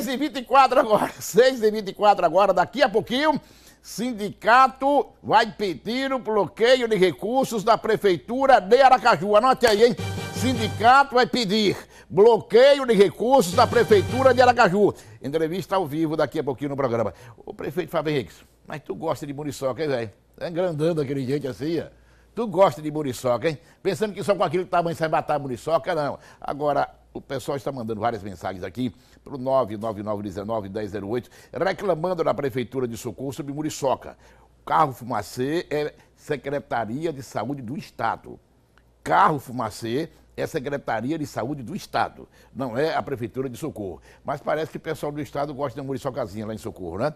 6h24 agora, 6h24 agora, daqui a pouquinho, sindicato vai pedir o bloqueio de recursos da Prefeitura de Aracaju. Anote aí, hein? Sindicato vai pedir bloqueio de recursos da Prefeitura de Aracaju. Entrevista ao vivo daqui a pouquinho no programa. O prefeito Fábio Henrique, mas tu gosta de muriçoca, hein, velho? Tá engrandando aquele gente assim, ó. Tu gosta de muriçoca, hein? Pensando que só com aquele tamanho você vai matar a muriçoca, não. Agora, o pessoal está mandando várias mensagens aqui para o 999191008, reclamando da Prefeitura de Socorro sobre Muriçoca. Carro Fumacê é Secretaria de Saúde do Estado. Carro Fumacê é Secretaria de Saúde do Estado, não é a Prefeitura de Socorro. Mas parece que o pessoal do Estado gosta de uma muriçocazinha lá em Socorro, né?